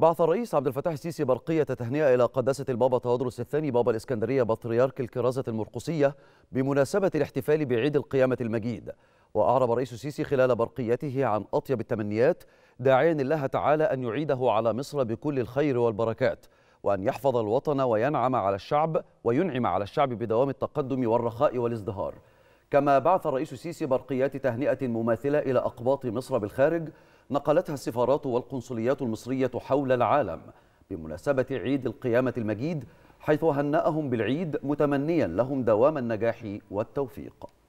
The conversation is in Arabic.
بعث الرئيس عبد الفتاح السيسي برقية تهنئة إلى قداسة البابا تهدرس الثاني بابا الإسكندرية بطريرك الكرازة المرقسية بمناسبة الاحتفال بعيد القيامة المجيد وأعرب الرئيس السيسي خلال برقيته عن أطيب التمنيات داعيا الله تعالى أن يعيده على مصر بكل الخير والبركات وأن يحفظ الوطن وينعم على الشعب وينعم على الشعب بدوام التقدم والرخاء والازدهار كما بعث الرئيس السيسي برقيات تهنئة مماثلة إلى أقباط مصر بالخارج نقلتها السفارات والقنصليات المصرية حول العالم بمناسبة عيد القيامة المجيد حيث هنأهم بالعيد متمنيا لهم دوام النجاح والتوفيق